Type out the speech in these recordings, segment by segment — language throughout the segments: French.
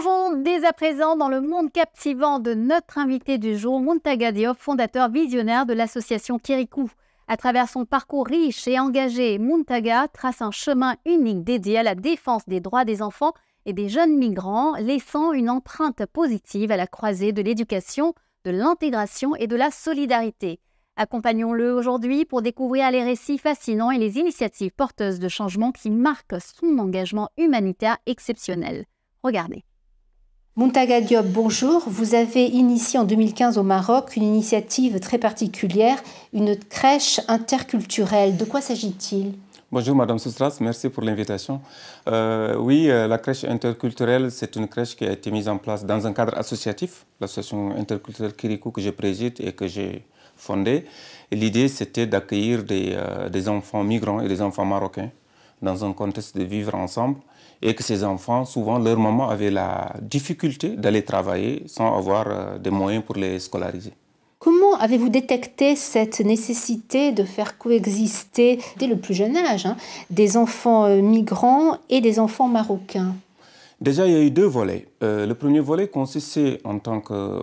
Plongeons dès à présent dans le monde captivant de notre invité du jour, Muntaga fondateur visionnaire de l'association Kirikou. À travers son parcours riche et engagé, Muntaga trace un chemin unique dédié à la défense des droits des enfants et des jeunes migrants, laissant une empreinte positive à la croisée de l'éducation, de l'intégration et de la solidarité. Accompagnons-le aujourd'hui pour découvrir les récits fascinants et les initiatives porteuses de changement qui marquent son engagement humanitaire exceptionnel. Regardez. Montaga bonjour. Vous avez initié en 2015 au Maroc une initiative très particulière, une crèche interculturelle. De quoi s'agit-il Bonjour Madame Soustras, merci pour l'invitation. Euh, oui, euh, la crèche interculturelle, c'est une crèche qui a été mise en place dans un cadre associatif, l'association interculturelle Kirikou que je préside et que j'ai fondée. L'idée, c'était d'accueillir euh, des enfants migrants et des enfants marocains dans un contexte de vivre ensemble et que ces enfants, souvent, leur maman avaient la difficulté d'aller travailler sans avoir euh, des moyens pour les scolariser. Comment avez-vous détecté cette nécessité de faire coexister, dès le plus jeune âge, hein, des enfants euh, migrants et des enfants marocains Déjà, il y a eu deux volets. Euh, le premier volet consistait en tant que euh,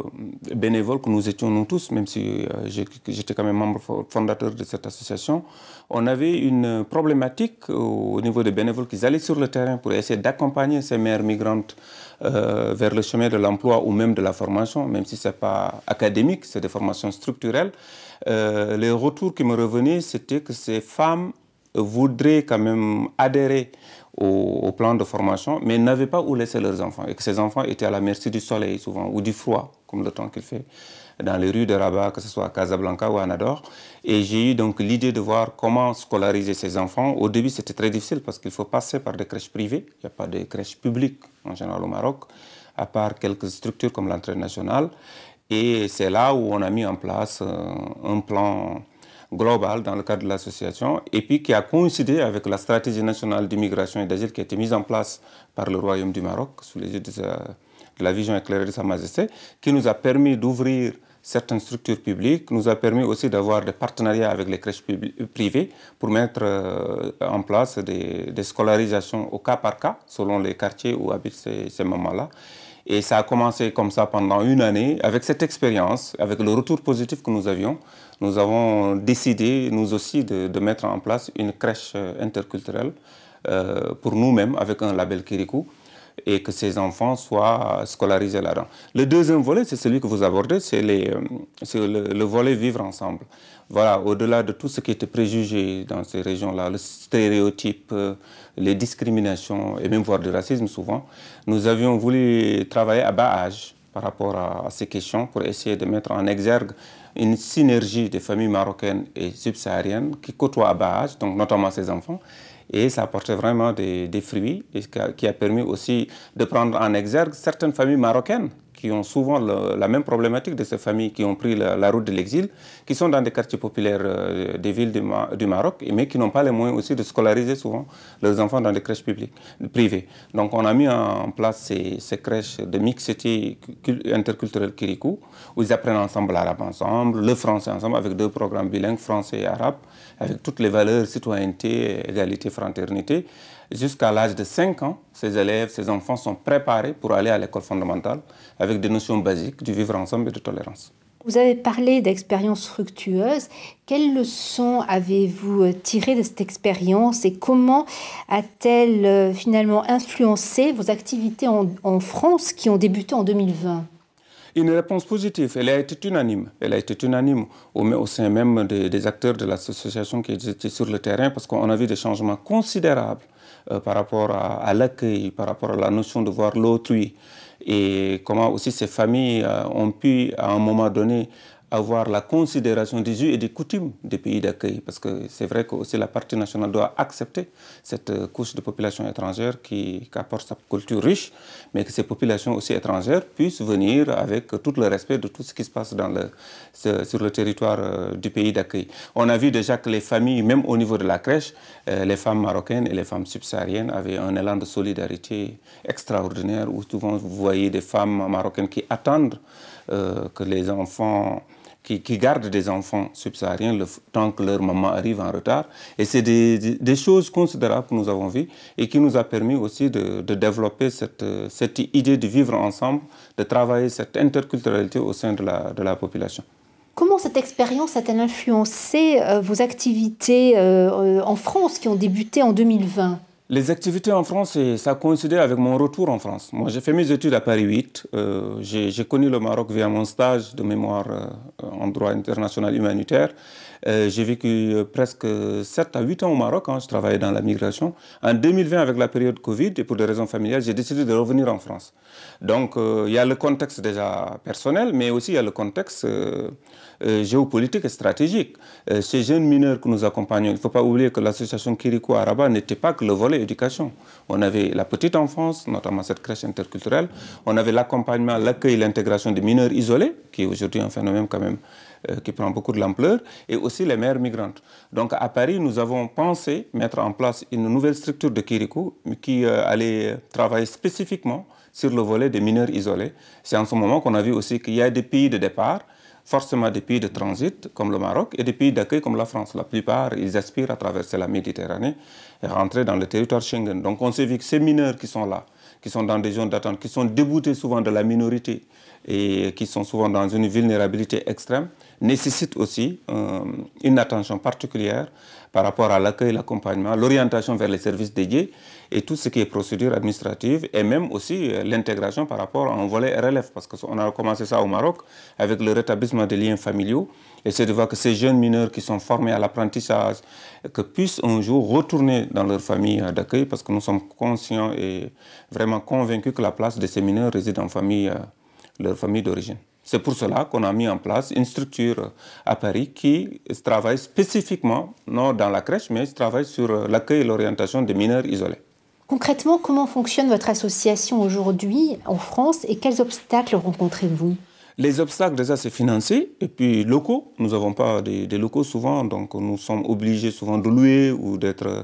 bénévole que nous étions nous tous, même si euh, j'étais quand même membre fondateur de cette association, on avait une problématique au niveau des bénévoles qui allaient sur le terrain pour essayer d'accompagner ces mères migrantes vers le chemin de l'emploi ou même de la formation, même si ce n'est pas académique, c'est des formations structurelles. les retours qui me revenaient, c'était que ces femmes voudraient quand même adhérer au, plan de formation, mais n'avaient pas où laisser leurs enfants et que ces enfants étaient à la merci du soleil souvent ou du froid, comme le temps qu'il fait, dans les rues de Rabat, que ce soit à Casablanca ou à Nador. Et j'ai eu donc l'idée de voir comment scolariser ces enfants. Au début, c'était très difficile parce qu'il faut passer par des crèches privées. Il n'y a pas de crèches publiques en général au Maroc, à part quelques structures comme l'entrée nationale. Et c'est là où on a mis en place euh, un plan globale dans le cadre de l'association et puis qui a coïncidé avec la stratégie nationale d'immigration et d'asile qui a été mise en place par le Royaume du Maroc sous les de, de, la vision éclairée de Sa Majesté, qui nous a permis d'ouvrir certaines structures publiques, nous a permis aussi d'avoir des partenariats avec les crèches privées pour mettre euh, en place des, scolarisations au cas par cas, selon les quartiers où habitent ces, ces là Et ça a commencé comme ça pendant une année, avec cette expérience, avec le retour positif que nous avions nous avons décidé, nous aussi, de, mettre en place une crèche euh, interculturelle euh, pour nous-mêmes, avec un label Kirikou, et que ces enfants soient scolarisés là-dedans. Le deuxième volet, c'est celui que vous abordez, c'est euh, le, le, volet vivre ensemble. Voilà, au-delà de tout ce qui était préjugé dans ces régions-là, le stéréotype, les discriminations, et même voire du racisme souvent, nous avions voulu travailler à bas âge par rapport à ces questions pour essayer de mettre en exergue une synergie des familles marocaines et subsahariennes qui côtoient à Bahage, donc notamment ses enfants, et ça apportait vraiment des, fruits et qui a permis aussi de prendre en exergue certaines familles marocaines qui ont souvent la même problématique de ces familles qui ont pris la, route de l'exil, qui sont dans des quartiers populaires euh, des villes du, Maroc, mais qui n'ont pas les moyens aussi de scolariser souvent leurs enfants dans des crèches publiques, privées. Donc on a mis en place ces, ces crèches de mixité interculturelle Kirikou, où ils apprennent ensemble l'arabe ensemble, le français ensemble, avec deux programmes bilingues, français et arabe, avec toutes les valeurs citoyenneté, égalité, fraternité. Jusqu'à l'âge de 5 ans, ces élèves, ces enfants sont préparés pour aller à l'école fondamentale avec des notions basiques du vivre ensemble et de tolérance. Vous avez parlé d'expériences fructueuses. Quelles leçons avez-vous tirées de cette expérience et comment a-t-elle euh, finalement influencé vos activités en, en France qui ont débuté en 2020 une réponse positive. Elle a été unanime. Elle a été unanime au, sein même des, acteurs de l'association qui étaient sur le terrain parce qu'on a vu des changements considérables euh, par rapport à, l'accueil, par rapport à la notion de voir l'autrui et comment aussi ces familles euh, ont pu à un moment donné avoir la considération des us et des coutumes des pays d'accueil, parce que c'est vrai que aussi la partie nationale doit accepter cette euh, couche de population étrangère qui, apporte sa culture riche, mais que ces populations aussi étrangères puissent venir avec tout le respect de tout ce qui se passe dans le, sur le territoire euh, du pays d'accueil. On a vu déjà que les familles, même au niveau de la crèche, euh, les femmes marocaines et les femmes subsahariennes avaient un élan de solidarité extraordinaire, où souvent vous voyez des femmes marocaines qui attendent que les enfants qui, gardent des enfants subsahariens le, tant que leur maman arrive en retard. Et c'est des, choses considérables que nous avons vues et qui nous a permis aussi de, développer cette, idée de vivre ensemble, de travailler cette interculturalité au sein de la, de la population. Comment cette expérience a-t-elle influencé euh, vos activités euh, euh, en France qui ont débuté en 2020 les activités en France, ça coïncidait avec mon retour en France. Moi, j'ai fait mes études à Paris 8. Euh, j'ai connu le Maroc via mon stage de mémoire euh, en droit international humanitaire. Euh, j'ai vécu presque 7 à 8 ans au Maroc. quand hein. Je travaillais dans la migration. En 2020, avec la période Covid et pour des raisons familiales, j'ai décidé de revenir en France. Donc, il y a le contexte déjà personnel, mais aussi il y a le contexte géopolitique et stratégique. ces jeunes mineurs que nous accompagnons, il ne faut pas oublier que l'association Kiriko Araba n'était pas que le volet éducation. On avait la petite enfance, notamment cette crèche interculturelle. On avait l'accompagnement, l'accueil, l'intégration des mineurs isolés, qui est aujourd'hui un phénomène quand même euh, qui prend beaucoup de l'ampleur, et aussi les mères migrantes. Donc à Paris, nous avons pensé mettre en place une nouvelle structure de Kirikou qui euh, allait travailler spécifiquement sur le volet des mineurs isolés. C'est en ce moment qu'on a vu aussi qu'il y a des pays de départ forcément des pays de transit comme le Maroc et des pays d'accueil comme la France. La plupart, ils aspirent à traverser la Méditerranée et rentrer dans le territoire Schengen. Donc on sait que ces mineurs qui sont là, qui sont dans des zones d'attente, qui sont déboutés souvent de la minorité, et qui sont souvent dans une vulnérabilité extrême nécessitent aussi euh, une attention particulière par rapport à l'accueil, l'accompagnement, l'orientation vers les services dédiés et tout ce qui est procédure administrative et même aussi euh, l'intégration par rapport à un volet RLF parce qu'on a commencé ça au Maroc avec le rétablissement des liens familiaux et c'est de voir que ces jeunes mineurs qui sont formés à l'apprentissage que puissent un jour retourner dans leur famille euh, d'accueil parce que nous sommes conscients et vraiment convaincus que la place de ces mineurs réside en famille leur famille d'origine. C'est pour cela qu'on a mis en place une structure à Paris qui travaille spécifiquement, non dans la crèche, mais travaille sur euh, l'accueil et l'orientation des mineurs isolés. Concrètement, comment fonctionne votre association aujourd'hui en France et quels obstacles rencontrez-vous les obstacles, déjà, c'est financier et puis locaux. Nous n'avons pas des, des, locaux souvent, donc nous sommes obligés souvent de louer ou d'être euh,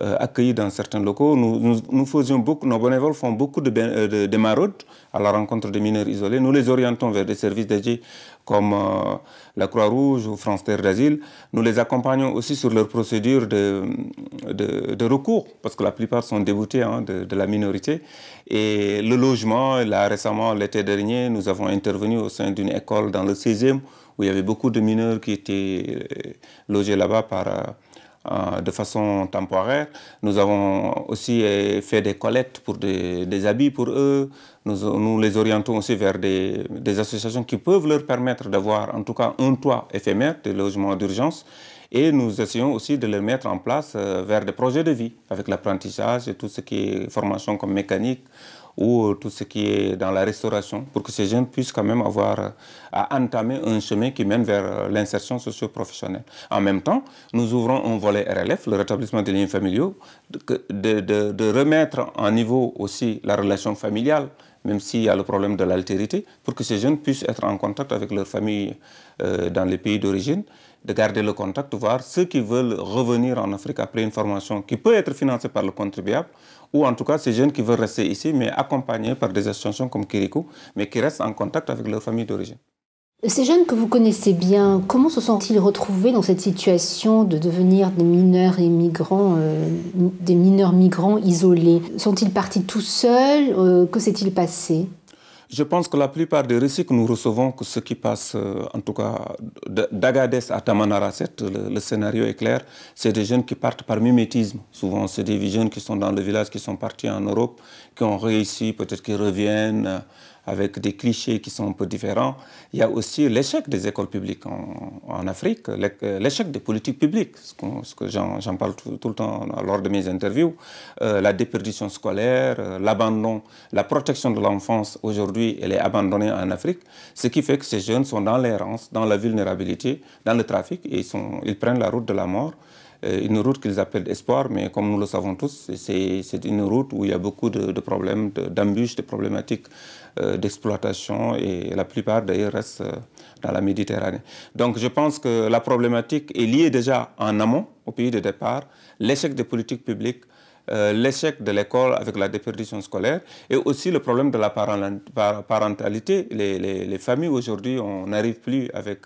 euh, accueillis dans certains locaux. Nous, faisions beaucoup, nos bénévoles font beaucoup de, euh, de, maraudes à la rencontre des mineurs isolés. Nous les orientons vers des services dédiés comme euh, la Croix-Rouge ou France Terre d'Asile. Nous les accompagnons aussi sur leurs procédures de, de, recours, parce que la plupart sont déboutés hein, de, la minorité. Et le logement, là récemment, l'été dernier, nous avons intervenu au sein d'une école dans le 16e, où il y avait beaucoup de mineurs qui étaient logés là-bas par... Euh, de façon temporaire. Nous avons aussi euh, fait des collectes pour des, habits pour eux. Nous, les orientons aussi vers des, des associations qui peuvent leur permettre d'avoir en tout cas un toit éphémère, des logements d'urgence et nous essayons aussi de les mettre en place euh, vers des projets de vie, avec l'apprentissage et tout ce qui est formation comme mécanique, ou euh, tout ce qui est dans la restauration, pour que ces jeunes puissent quand même avoir euh, à entamer un chemin qui mène vers euh, l'insertion socio-professionnelle. En même temps, nous ouvrons un volet RLF, le rétablissement des liens familiaux, de, de remettre en niveau aussi la relation familiale, même s'il y a le problème de l'altérité, pour que ces jeunes puissent être en contact avec leur famille euh, dans les pays d'origine, de garder le contact, voir ceux qui veulent revenir en Afrique après une formation qui peut être financée par le contribuable, ou en tout cas ces jeunes qui veulent rester ici, mais accompagnés par des associations comme Kirikou, mais qui restent en contact avec leur famille d'origine. Ces jeunes que vous connaissez bien, comment se sont-ils retrouvés dans cette situation de devenir des mineurs et migrants, euh, des mineurs migrants isolés Sont-ils partis tout seuls euh, Que s'est-il passé Je pense que la plupart des récits que nous recevons, que ce qui passe euh, en tout cas d'Agadez à Tamanaraset, le, le scénario est clair, c'est des jeunes qui partent par mimétisme. Souvent, c'est des jeunes qui sont dans le village, qui sont partis en Europe, qui ont réussi, peut-être qui reviennent avec des clichés qui sont un peu différents. Il y a aussi l'échec des écoles publiques en, Afrique, l'échec des politiques publiques, ce que, j'en parle tout, le temps lors de mes interviews, euh, la déperdition scolaire, euh, l'abandon, la protection de l'enfance aujourd'hui, elle est abandonnée en Afrique, ce qui fait que ces jeunes sont dans l'errance, dans la vulnérabilité, dans le trafic, et ils prennent la route de la mort. Euh, une route qu'ils appellent Espoir, mais comme nous le savons tous, c'est une route où il y a beaucoup de, problèmes, d'embûches, de, problématiques euh, d'exploitation et la plupart d'ailleurs restent euh, dans la Méditerranée. Donc je pense que la problématique est liée déjà en amont au pays de départ, l'échec des politiques publiques, l'échec de l'école avec la déperdition scolaire et aussi le problème de la parentalité. Les, familles aujourd'hui, on n'arrive plus avec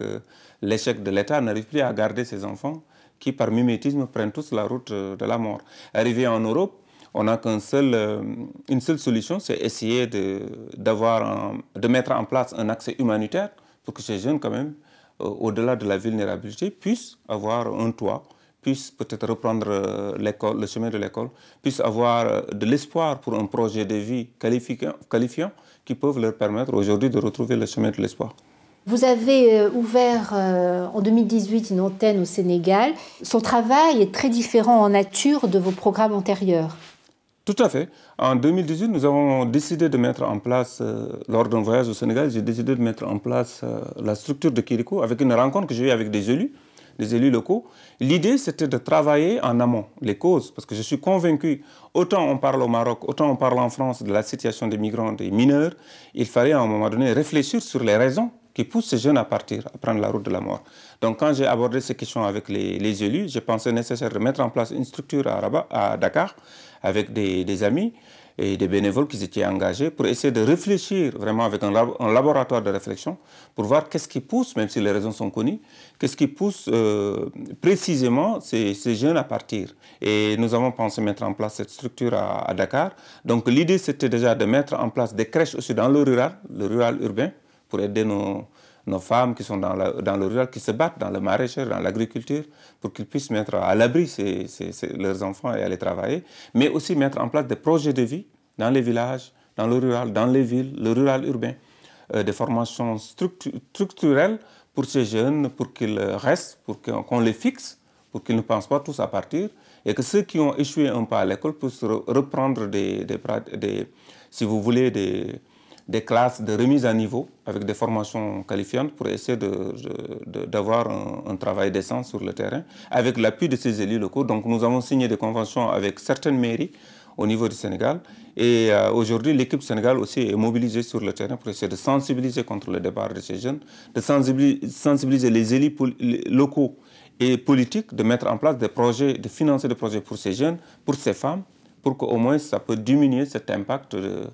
l'échec de l'État, on n'arrive plus à garder ses enfants qui, par mimétisme, prennent tous la route euh, de la mort. Arrivé en Europe, on n'a qu'une seul, euh, une seule solution, c'est essayer de, d'avoir, de mettre en place un accès humanitaire pour que ces jeunes, quand même, euh, au-delà de la vulnérabilité, puissent avoir un toit, puissent peut-être reprendre l'école, le chemin de l'école, puissent avoir de l'espoir pour un projet de vie qualifiant, qualifiant qui peuvent leur permettre aujourd'hui de retrouver le chemin de l'espoir. Vous avez euh, ouvert euh, en 2018 une antenne au Sénégal. Son travail est très différent en nature de vos programmes antérieurs. Tout à fait. En 2018, nous avons décidé de mettre en place, euh, lors d'un voyage au Sénégal, j'ai décidé de mettre en place la structure de Kiriko avec une rencontre que j'ai eue avec des élus, des élus locaux. L'idée, c'était de travailler en amont les causes, parce que je suis convaincu, autant on parle au Maroc, autant on parle en France de la situation des migrants, des mineurs, il fallait à un moment donné réfléchir sur les raisons qui pousse ces jeunes à partir, à prendre la route de la mort. Donc quand j'ai abordé ces questions avec les, élus, j'ai pensé nécessaire de mettre en place une structure à, à Dakar avec des, amis et des bénévoles qui étaient engagés pour essayer de réfléchir vraiment avec un, laboratoire de réflexion pour voir qu'est-ce qui pousse, même si les raisons sont connues, qu'est-ce qui pousse euh, précisément ces, jeunes à partir. Et nous avons pensé mettre en place cette structure à, à Dakar. Donc l'idée, c'était déjà de mettre en place des crèches aussi dans le rural, le rural urbain, pour aider nos, femmes qui sont dans, dans, le rural, qui se battent dans le maraîcher, dans l'agriculture, pour qu'ils puissent mettre à l'abri leurs enfants et aller travailler, mais aussi mettre en place des projets de vie dans les villages, dans le rural, dans les villes, le rural urbain, euh, des formations structurelles pour ces jeunes, pour qu'ils restent, pour qu'on les fixe, pour qu'ils ne pensent pas tous à partir, et que ceux qui ont échoué un pas à l'école puissent reprendre des, des, des, si vous voulez, des des classes de remise à niveau avec des formations qualifiantes pour essayer d'avoir un, travail décent sur le terrain, avec l'appui de ces élus locaux. Donc nous avons signé des conventions avec certaines mairies au niveau du Sénégal. Et euh, aujourd'hui, l'équipe Sénégal aussi est mobilisée sur le terrain pour essayer de sensibiliser contre le départ de ces jeunes, de sensibiliser les élus locaux et politiques, de mettre en place des projets, de financer des projets pour ces jeunes, pour ces femmes, pour qu'au moins ça peut diminuer cet impact de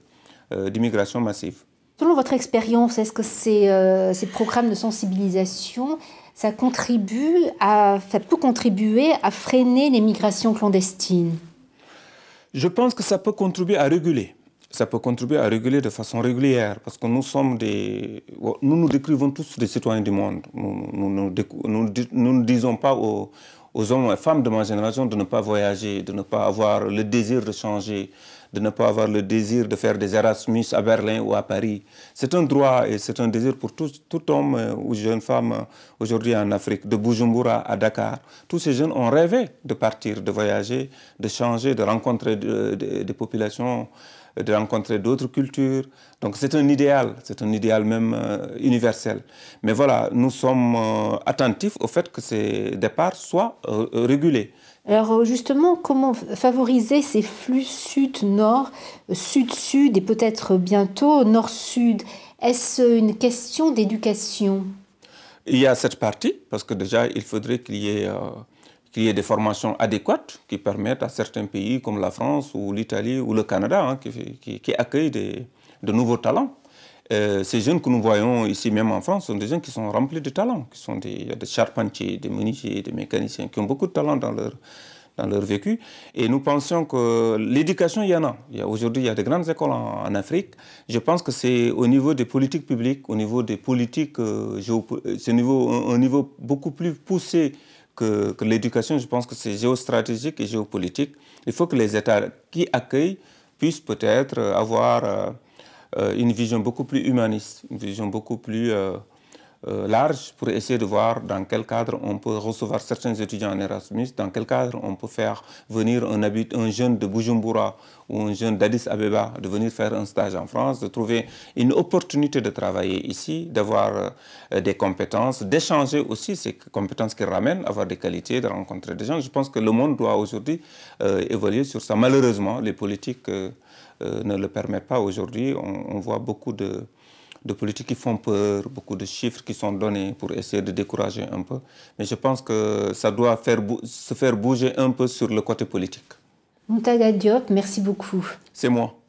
euh, d'immigration massive. Selon votre expérience, est-ce que ces, euh, ces, programmes de sensibilisation, ça contribue à, peut contribuer à freiner les migrations clandestines Je pense que ça peut contribuer à réguler. Ça peut contribuer à réguler de façon régulière, parce que nous sommes des, nous nous décrivons tous des citoyens du monde. Nous ne disons pas aux, hommes et femmes de ma génération de ne pas voyager, de ne pas avoir le désir de changer, de ne pas avoir le désir de faire des Erasmus à Berlin ou à Paris. C'est un droit et c'est un désir pour tout, homme euh, ou jeune femme euh, aujourd'hui en Afrique, de Bujumbura à Dakar. Tous ces jeunes ont rêvé de partir, de voyager, de changer, de rencontrer des populations de rencontrer d'autres cultures. Donc c'est un idéal, c'est un idéal même euh, universel. Mais voilà, nous sommes euh, attentifs au fait que ces départs soient euh, régulés. Alors justement, comment favoriser ces flux sud-nord, sud-sud et peut-être bientôt nord-sud Est-ce une question d'éducation Il y a cette partie, parce que déjà, il faudrait qu'il y ait qu'il y ait des formations adéquates qui permettent à certains pays comme la France ou l'Italie ou le Canada hein, qui, qui, accueillent des, de nouveaux talents. Euh, ces jeunes que nous voyons ici même en France sont des jeunes qui sont remplis de talents, qui sont des, des charpentiers, des menuisiers, des mécaniciens, qui ont beaucoup de talents dans leur, dans leur vécu. Et nous pensions que l'éducation, il y en a. Aujourd'hui, il y a de grandes écoles en, Afrique. Je pense que c'est au niveau des politiques publiques, au niveau des politiques, euh, euh c'est niveau, un, niveau beaucoup plus poussé que, l'éducation, je pense que c'est géostratégique et géopolitique. Il faut que les États qui accueillent puissent peut-être avoir euh, euh, une vision beaucoup plus humaniste, une vision beaucoup plus euh, euh, large pour essayer de voir dans quel cadre on peut recevoir certains étudiants en Erasmus, dans quel cadre on peut faire venir un, un jeune de Bujumbura ou un jeune d'Addis Abeba de venir faire un stage en France, de trouver une opportunité de travailler ici, d'avoir euh, des compétences, d'échanger aussi ces compétences qu'ils ramènent, avoir des qualités, de rencontrer des gens. Je pense que le monde doit aujourd'hui euh, évoluer sur ça. Malheureusement, les politiques ne le permettent pas aujourd'hui. on, voit beaucoup de de politiques qui font peur, beaucoup de chiffres qui sont donnés pour essayer de décourager un peu. Mais je pense que ça doit faire, se faire bouger un peu sur le côté politique. Moutaga Diop, merci beaucoup. C'est moi.